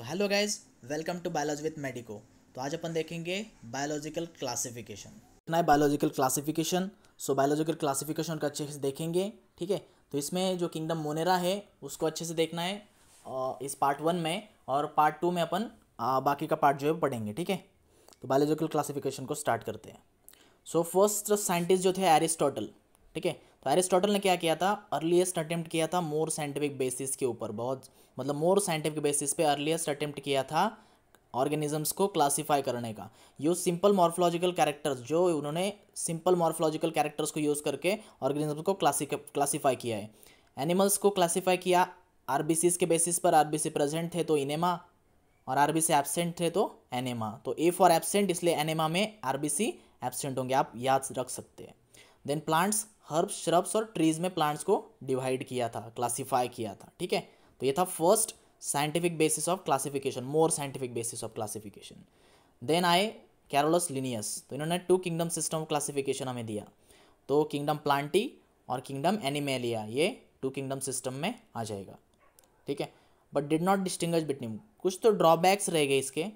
so hello guys welcome to biology with medico तो आज अपन देखेंगे बायोलॉजिकल क्लासिफिकेशन इतना है biological classification so biological classification को अच्छे से देखेंगे ठीक है तो इसमें जो किंगडम मोनेरा है उसको अच्छे से देखना है इस पार्ट वन में और पार्ट टू में अपन बाकी का पार्ट जो है पढ़ेंगे ठीक है तो बायोलॉजिकल क्लासिफिकेशन को स्टार्ट करते हैं सो फर्स्ट साइंटिस्ट जो थे एरिस्टोटल ठीक है तो एरिस्टोटल ने क्या किया था अर्लीस्ट अटेम्प्ट किया था मोर साइंटिफिक बेसिस के ऊपर बहुत मतलब मोर साइंटिफिक बेसिस पे अर्लीस्ट अटेम्प्ट किया था ऑर्गेनिजम्स को क्लासिफाई करने का यूज सिंपल मॉर्फोलॉजिकल कैरेक्टर्स जो उन्होंने सिंपल मॉर्फोलॉजिकल कैरेक्टर्स को यूज़ करके ऑर्गेनिजम्स को क्लासीफाई किया है एनिमल्स को क्लासीफाई किया आर के बेसिस पर आर प्रेजेंट थे तो इनेमा और आर बी एबसेंट थे तो एनेमा तो ए फॉर एबसेंट इसलिए एनेमा में आर एबसेंट होंगे आप याद रख सकते हैं देन प्लांट्स हर्ब्स श्रब्स और ट्रीज में प्लांट्स को डिवाइड किया था क्लासीफाई किया था ठीक है तो ये था first scientific basis of classification more scientific basis of classification then आए कैरोलस लिनियस तो इन्होंने two kingdom system of classification हमें दिया तो किंगडम प्लांटी और किंगडम एनिमेलिया ये टू किंगडम सिस्टम में आ जाएगा ठीक है but did not distinguish between कुछ तो ड्रॉबैक्स रह गए इसके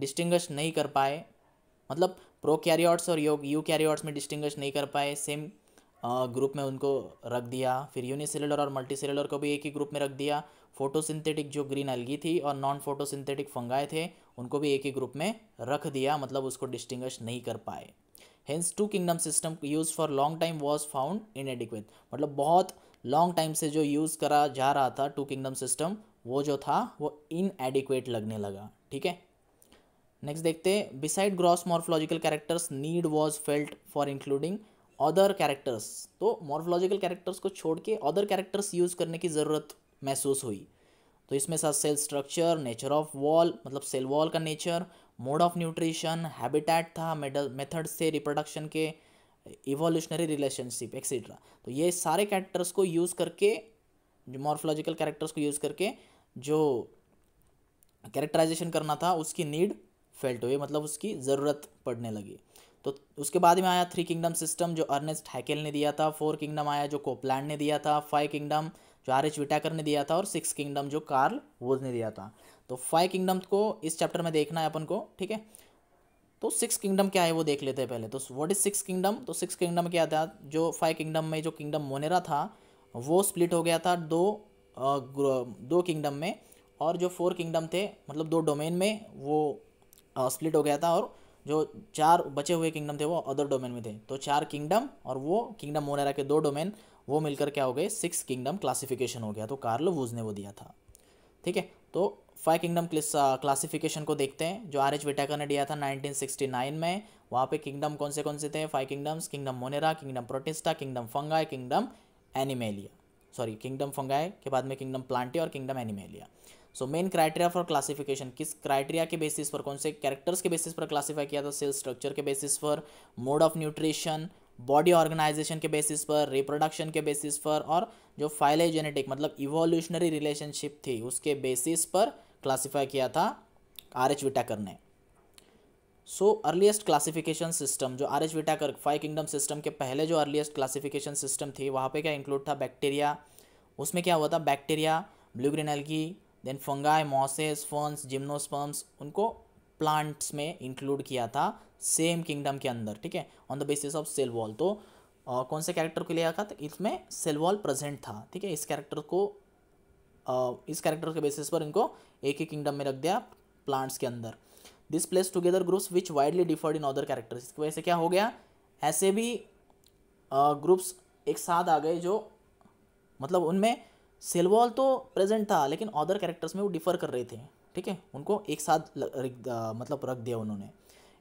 डिस्टिंग्विश नहीं कर पाए मतलब प्रो कैरियॉर्ट्स और योग यू कैरियॉर्ट्स में डिस्टिंग्विश नहीं कर पाए सेम ग्रुप में उनको रख दिया फिर यूनिसेलुलर और मल्टीसेलुलर को भी एक ही ग्रुप में रख दिया फोटोसिंथेटिक जो ग्रीन अलगी थी और नॉन फोटोसिंथेटिक फंगाए थे उनको भी एक ही ग्रुप में रख दिया मतलब उसको डिस्टिंग्विश नहीं कर पाए hence two kingdom system used for long time was found inadequate मतलब बहुत लॉन्ग टाइम से जो यूज़ करा जा रहा था टू किंगडम सिस्टम वो जो था वो इन एडिक्वेट लगने लगा ठीक है नेक्स्ट देखते हैं beside gross morphological characters need was felt for including other characters तो मॉर्फोलॉजिकल कैरेक्टर्स को छोड़ के अदर कैरेक्टर्स यूज़ करने की ज़रूरत महसूस हुई तो इसमें साथ cell structure nature of wall मतलब सेल वॉल का nature mode of nutrition habitat था मेथड से रिप्रोडक्शन के इवोल्यूशनरी रिलेशनशिप एक्सेट्रा तो ये सारे कैरेक्टर्स को यूज़ करके जो मॉर्फोलॉजिकल कैरेक्टर्स को यूज़ करके जो कैरेक्टराइजेशन करना था उसकी नीड फेल्ट हुए मतलब उसकी ज़रूरत पड़ने लगी तो उसके बाद में आया थ्री किंगडम सिस्टम जो अर्नेस्ट हैकेल ने दिया था फोर किंगडम आया जो कोपलैंड ने दिया था फाइव किंगडम जो आर एच विटाकर ने दिया था और सिक्स किंगडम जो कार्ल वोज ने दिया था तो फाइव किंगडम को इस चैप्टर में देखना है अपन को ठीक है तो सिक्स किंगडम क्या है वो देख लेते हैं पहले तो व्हाट इज सिक्स किंगडम तो सिक्स किंगडम क्या था जो फाइव किंगडम में जो किंगडम मोनेरा था वो स्प्लिट हो गया था दो दो किंगडम में और जो फोर किंगडम थे मतलब दो डोमेन में वो स्प्लिट हो गया था और जो चार बचे हुए किंगडम थे वो अदर डोमेन में थे तो चार किंगडम और वो किंगडम मोनेरा के दो डोमेन वो मिलकर क्या हो गए सिक्स किंगडम क्लासिफिकेशन हो गया तो कार्लो वूज ने वो दिया था ठीक है तो फाइव किंगडम क्लासिफिकेशन को देखते हैं जो आर एच विटाकर ने दिया था 1969 में वहाँ पे किंगडम कौन से कौन से थे five kingdoms kingdom Monera kingdom Protista kingdom fungi kingdom Animalia sorry kingdom fungi के बाद में किंगडम प्लांटी और kingdom Animalia so main criteria for classification किस क्राइटेरिया के बेसिस पर कौन से कैरेक्टर्स के बेसिस पर क्लासिफाई किया था सेल स्ट्रक्चर के बेसिस पर mode of nutrition body organisation के बेसिस पर रिप्रोडक्शन के बेसिस पर और जो फाइलेजेनेटिक मतलब इवोल्यूशनरी रिलेशनशिप थी उसके बेसिस पर क्लासिफाई किया था आर एच विटाकर ने सो अर्लीस्ट क्लासिफिकेशन सिस्टम जो R H Whittaker five kingdom system के पहले जो अर्लीस्ट क्लासिफिकेशन सिस्टम थी वहाँ पे क्या इंक्लूड था बैक्टीरिया उसमें क्या हुआ था bacteria blue green algae then fungi mosses ferns gymnosperms उनको प्लांट्स में इंक्लूड किया था सेम किंगडम के अंदर ठीक है on the basis of cell wall तो आ, कौन से कैरेक्टर के लिए आया था तो इसमें सेल वॉल प्रेजेंट था ठीक है इस कैरेक्टर को आ, इस कैरेक्टर के बेसिस पर इनको एक ही किंगडम में रख दिया प्लांट्स के अंदर this place together groups which widely differed in other characters इसकी वजह से क्या हो गया ऐसे भी ग्रुप्स एक साथ आ गए जो मतलब उनमें सेलवॉल तो प्रेजेंट था लेकिन अदर कैरेक्टर्स में वो डिफर कर रहे थे ठीक है उनको एक साथ ल, र, मतलब रख दिया उन्होंने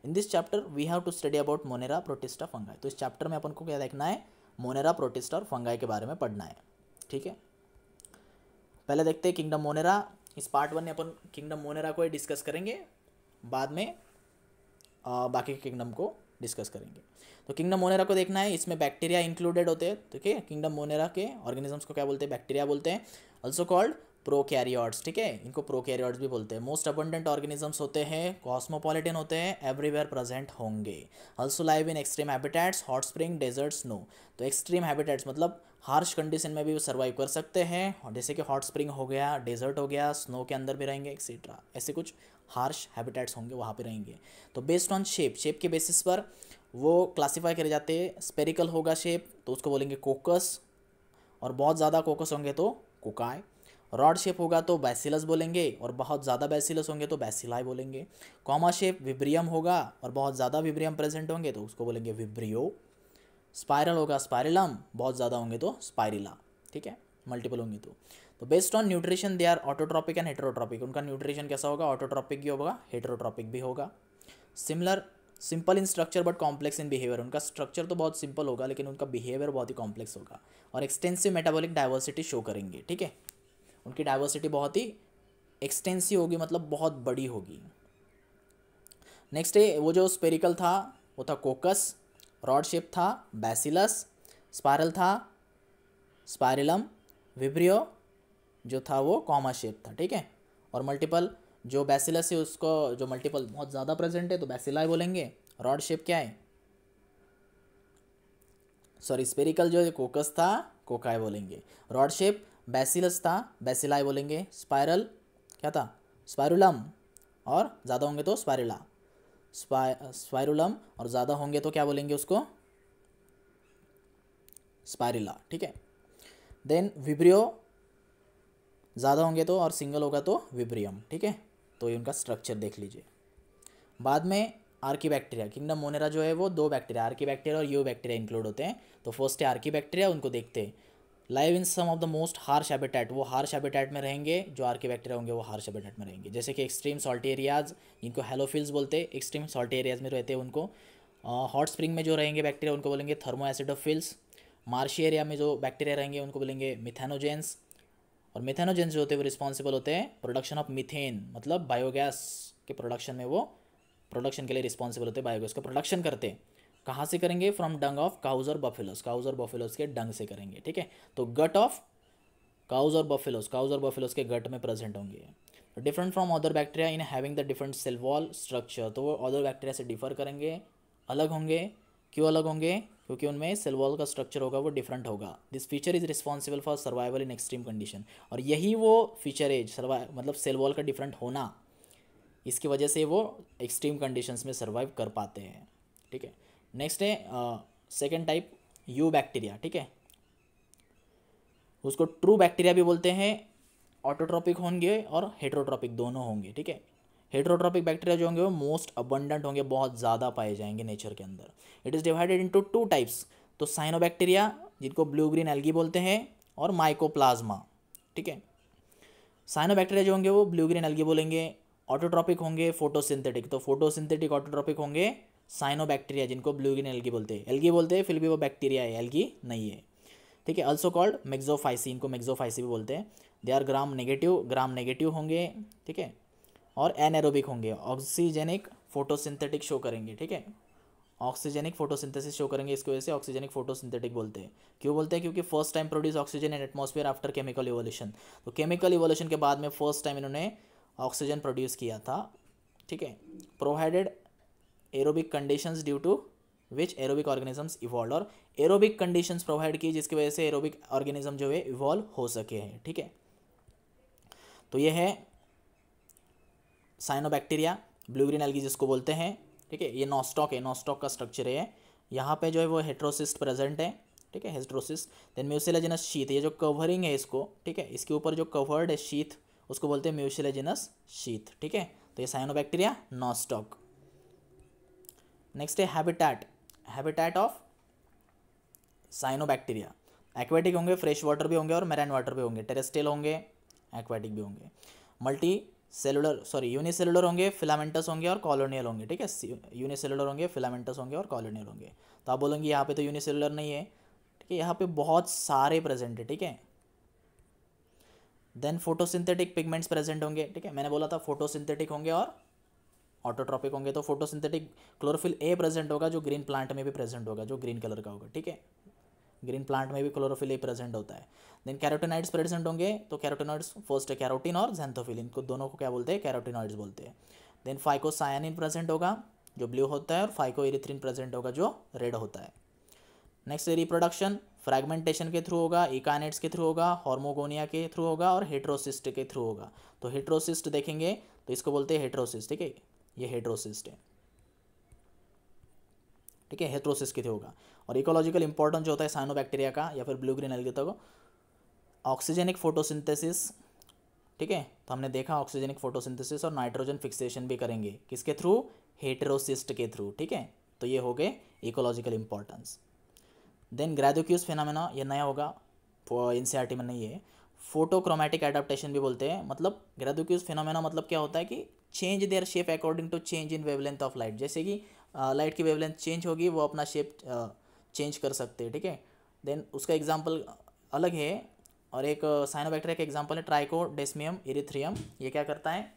in this chapter we have to study about Monera Protista fungi तो इस चैप्टर में अपन को क्या देखना है मोनेरा प्रोटिस्टा और फंगाई के बारे में पढ़ना है ठीक है पहले देखते हैं किंगडम मोनेरा इस पार्ट वन में अपन किंगडम मोनेरा को ही डिस्कस करेंगे बाद में आ, बाकी किंगडम को डिस्कस करेंगे तो किंगडम मोनेरा को देखना है इसमें बैक्टीरिया इंक्लूडेड होते हैं ठीक है किंगडम मोनेरा के ऑर्गेनिजम्स को क्या बोलते हैं बैक्टीरिया बोलते हैं ऑल्सो कॉल्ड प्रोकैरियोट्स ठीक है इनको प्रोकैरियोट्स भी बोलते हैं मोस्ट अबंडेंट ऑर्गेनिजम्स होते हैं कॉस्मोपॉलिटन होते हैं एवरीवेयर प्रेजेंट होंगे also live in extreme habitats hot spring desert snow तो एक्सट्रीम हैबिटेट्स मतलब हार्श कंडीशन में भी वो सर्वाइव कर सकते हैं जैसे कि हॉट स्प्रिंग हो गया डेजर्ट हो गया स्नो के अंदर भी रहेंगे एक्सेट्रा ऐसे कुछ हार्श हैबिटेट्स होंगे वहाँ पे रहेंगे तो बेस्ड ऑन शेप शेप के बेसिस पर वो क्लासीफाई करे जाते हैं स्पेरिकल होगा शेप तो उसको बोलेंगे कोकस और बहुत ज़्यादा कोकस होंगे तो कोकाय रॉड शेप होगा तो बैसिलस बोलेंगे और बहुत ज़्यादा बैसिलस होंगे तो बैसिलाई बोलेंगे कॉमा शेप विब्रियम होगा और बहुत ज़्यादा विब्रियम प्रेजेंट होंगे तो उसको बोलेंगे विब्रियो स्पायरल होगा स्पायरिलम बहुत ज़्यादा होंगे तो स्पायरिला ठीक है मल्टीपल होंगे तो तो based on nutrition they are autotrophic and heterotrophic उनका न्यूट्रिशन कैसा होगा ऑटोट्रॉपिक भी होगा हेटरोट्रॉपिक भी होगा similar simple in structure but complex in behaviour उनका स्ट्रक्चर तो बहुत सिंपल होगा लेकिन उनका बिहेवियर बहुत ही कॉम्प्लेक्स होगा और एक्सटेंसिव मेटाबॉलिक डाइवर्सिटी शो करेंगे ठीक है उनकी डाइवर्सिटी बहुत ही एक्सटेंसिव होगी मतलब बहुत बड़ी होगी नेक्स्ट है वो जो स्पेरिकल था वो था कोकस रॉड शेप था बैसिलस स्पायरल था स्पायरलम विब्रियो जो था वो कॉमा शेप था ठीक है और मल्टीपल जो बैसिलस है उसको जो मल्टीपल बहुत ज़्यादा प्रेजेंट है तो ही बोलेंगे रॉड शेप क्या है सॉरी स्पेरिकल जो कोकस था कोकाय बोलेंगे रॉड शेप बैसिलस था बैसिलाई बोलेंगे स्पायरल क्या था स्पायरुलम और ज़्यादा होंगे तो स्पायरुला स्पायरुलम और ज़्यादा होंगे तो क्या बोलेंगे उसको स्पायरुला ठीक है देन विब्रियो ज़्यादा होंगे तो और सिंगल होगा तो विब्रियम ठीक है तो ये उनका स्ट्रक्चर देख लीजिए बाद में आर्की बैक्टीरिया किंगडम मोनेरा जो है वो दो बैक्टीरिया आर्की बैक्टीरिया और यू बैक्टीरिया इंक्लूड होते हैं तो फर्स्ट है आर्की बैक्टीरिया उनको देखते हैं live in some of the most harsh habitat वो हार्श हैबिटेट में रहेंगे जो आर्की बैक्टीरिया होंगे वो हार्श हैबिटेट में रहेंगे जैसे कि एक्सट्रीम सॉल्ट एरियाज इनको हेलोफिल्स बोलते हैं एक्सट्रीम सॉल्ट एरियाज में रहते हैं उनको हॉट uh, स्प्रिंग में जो रहेंगे बैक्टीरिया उनको बोलेंगे थर्मो एसिडोफिल्स मार्शी एरिया में जो बैक्टीरिया रहेंगे उनको बोलेंगे मिथेनोजेंस और मिथेनोजेन जो होते हैं वो रिस्पॉन्सिबल होते हैं प्रोडक्शन ऑफ मिथेन मतलब बायोगैस के प्रोडक्शन में वो प्रोडक्शन के लिए रिस्पॉन्सिबल होते हैं बायोगैस का प्रोडक्शन करते हैं कहाँ से करेंगे फ्रॉम डंग ऑफ काउज और बफेलोस काउज और बफेलोस के डंग से करेंगे ठीक है तो गट ऑफ काउज और बफेलोस काउज और बफेलोस के गट में प्रेजेंट होंगे different from other bacteria in having the different cell wall structure तो वो अदर बैक्टीरिया से डिफर करेंगे अलग होंगे क्यों अलग होंगे क्योंकि उनमें सेल वॉल का स्ट्रक्चर होगा वो डिफरेंट होगा this feature is responsible for survival in extreme condition और यही वो फीचर है सर्वाइव मतलब सेल वॉल का डिफरेंट होना इसकी वजह से वो एक्सट्रीम कंडीशंस में सर्वाइव कर पाते हैं ठीक है नेक्स्ट है सेकेंड टाइप यू बैक्टीरिया ठीक है उसको ट्रू बैक्टीरिया भी बोलते हैं ऑटोट्रॉपिक होंगे और हेट्रोट्रॉपिक दोनों होंगे ठीक है हेट्रोट्रॉपिक बैक्टीरिया जो होंगे वो मोस्ट अबंडेंट होंगे बहुत ज़्यादा पाए जाएंगे नेचर के अंदर it is divided into two types तो साइनोबैक्टीरिया जिनको ब्लू ग्रीन एल्गी बोलते हैं और माइकोप्लाज्मा ठीक है साइनोबैक्टीरिया जो होंगे वो ब्लू ग्रीन एल्गी बोलेंगे ऑटोट्रॉपिक होंगे फोटोसिंथेटिक तो फोटोसिंथेटिक ऑटोट्रॉपिक होंगे साइनोबैक्टीरिया जिनको ब्लू ग्रीन एल्गी बोलते हैं एल्गी बोलते हैं फिर भी वो बैक्टीरिया है एल्गी नहीं है ठीक है अल्सो कॉल्ड मेग्जोफाइसी इनको मेग्जोफाइसी भी बोलते हैं they are gram negative gram negative होंगे ठीक है और एनएरोबिक होंगे ऑक्सीजेनिक फोटोसिंथेटिक शो करेंगे ठीक है ऑक्सीजेनिक फोटोसिंथेसिस शो करेंगे इसकी वजह से ऑक्सीजेनिक फोटोसिंथेटिक बोलते हैं क्यों बोलते हैं क्योंकि first time produce oxygen in atmosphere after chemical evolution तो केमिकल इवोल्यूशन के बाद में फर्स्ट टाइम इन्होंने ऑक्सीजन प्रोड्यूस किया था ठीक है provided aerobic conditions due to which aerobic organisms evolve और एरोबिक कंडीशंस प्रोवाइड की जिसकी वजह से एरोबिक ऑर्गेनिज्म जो है इवॉल्व हो सके हैं ठीक है तो ये है साइनोबैक्टीरिया ब्लू ग्रीन एल्गी जिसको बोलते हैं ठीक है ये नॉस्टॉक है नॉस्टॉक का स्ट्रक्चर है यहाँ पे जो है वो हेट्रोसिस्ट प्रेजेंट है ठीक है हेट्रोसिस्ट देन म्यूसिलेजिनस शीत ये जो कवरिंग है इसको ठीक है इसके ऊपर जो कवर्ड है शीत उसको बोलते हैं म्यूसिलेजिनस शीत ठीक है तो ये साइनोबैक्टीरिया नॉस्टॉक नेक्स्ट है habitat habitat of cyanobacteria aquatic होंगे फ्रेश वाटर भी होंगे और मैराइन वाटर भी होंगे टेरेस्टेल होंगे एक्वेटिक भी होंगे मल्टी सेलुलर सॉरी यूनिसेलुलर होंगे फिलामेंटस होंगे और कॉलोनियल होंगे ठीक है यूनिसेलुलर होंगे फिलामेंटस होंगे और कॉलोनियल होंगे तो आप बोलेंगे यहाँ पे तो यूनिसेलुलर नहीं है ठीक है यहाँ पे बहुत सारे प्रेजेंट है ठीक है देन फोटोसिंथेटिक पिगमेंट्स प्रेजेंट होंगे ठीक है मैंने बोला था फोटोसिंथेटिक होंगे और ऑटोट्रॉपिक होंगे तो फोटोसिंथेटिक क्लोरोफिल ए प्रेजेंट होगा जो ग्रीन प्लांट में भी प्रेजेंट होगा जो ग्रीन कलर का होगा ठीक है ग्रीन प्लांट में भी क्लोरोफिल प्रेजेंट होता है देन कैरोटेनाइड्स प्रेजेंट होंगे तो कैरोटिनॉइड्स फर्स्ट है कैरोटीन और जेंथोफिल इनको दोनों को क्या बोलते हैं कैरोटिनॉइड्स बोलते हैं देन फाइकोसायानिन प्रेजेंट होगा जो ब्लू होता है और फाइको इरिथ्रिन प्रेजेंट होगा जो रेड होता है नेक्स्ट रिप्रोडक्शन फ्रैगमेंटेशन के थ्रू होगा इकानेट्स के थ्रू होगा हॉर्मोगोनिया के थ्रू होगा और हेट्रोसिस्ट के थ्रू होगा तो हेट्रोसिस्ट देखेंगे तो इसको बोलते हैं हेट्रोसिस्ट ठीक है ये हेट्रोसिस्ट है ठीक है हेथ्रोसिस के थ्रू होगा और इकोलॉजिकल इंपॉर्टेंस जो होता है साइनोबैक्टीरिया का या फिर ब्लू ग्रीन एल्गी तक ऑक्सीजेनिक फोटोसिंथेसिस ठीक है तो हमने देखा ऑक्सीजेनिक फोटोसिंथेसिस और नाइट्रोजन फिक्सेशन भी करेंगे किसके थ्रू हेटेरोसिस्ट के थ्रू ठीक है तो ये हो गए ecological importance then Gaidukov phenomena ये नया होगा एन में नहीं है फोटोक्रोमेटिक एडाप्टेशन भी बोलते हैं मतलब ग्रेदोक्यूज फेनोमेना मतलब क्या होता है कि change their shape according to change in wavelength of light जैसे कि लाइट की वेवलेंथ चेंज होगी वो अपना शेप चेंज कर सकते हैं ठीक है देन उसका एग्जाम्पल अलग है और एक साइनोबैक्टेरिया का एग्जाम्पल है ट्राइको डेस्मियम इरिथ्रियम ये क्या करता है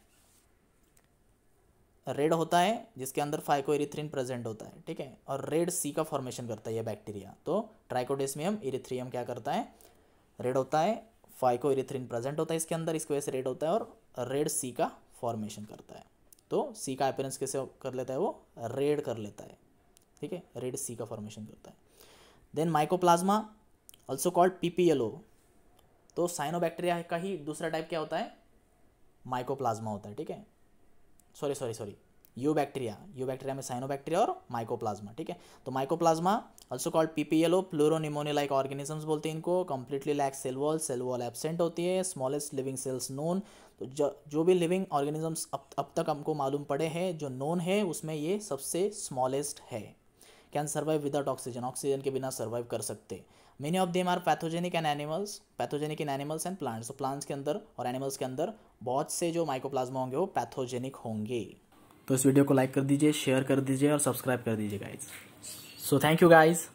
रेड होता है जिसके अंदर फाइको इरिथ्रिन प्रेजेंट होता है ठीक है और रेड सी का फॉर्मेशन करता है ये बैक्टीरिया तो ट्राइकोडेस्मियम इरिथ्रियम क्या करता है रेड होता है फाइको इरिथ्रिन प्रेजेंट होता है इसके अंदर इसकी वजह से रेड होता है और रेड सी का फॉर्मेशन करता है तो सी का अपेरेंस कैसे कर लेता है वो रेड कर लेता है ठीक है रेड सी का फॉर्मेशन करता है then mycoplasma also called PPLO तो साइनोबैक्टीरिया का ही दूसरा टाइप क्या होता है माइकोप्लाज्मा होता है ठीक है sorry sorry sorry eubacteria eubacteria में साइनोबैक्टीरिया और माइकोप्लाज्मा ठीक है तो mycoplasma also called PPLO pleuropneumonia like organisms बोलते हैं इनको completely lack cell wall cell wall absent होती है स्मॉलेस्ट लिविंग सेल्स नोन तो जो जो भी लिविंग ऑर्गेनिजम्स अब अब तक हमको मालूम पड़े हैं जो नोन है उसमें ये सबसे स्मॉलेस्ट है can survive without oxygen oxygen के बिना सर्वाइव कर सकते many of them are pathogenic and animals pathogenic in animals and plants तो प्लांट्स के अंदर और एनिमल्स के अंदर बहुत से जो माइक्रोप्लाज्मा होंगे वो पैथोजेनिक होंगे तो इस वीडियो को लाइक कर दीजिए शेयर कर दीजिए और सब्सक्राइब कर दीजिए guys so thank you guys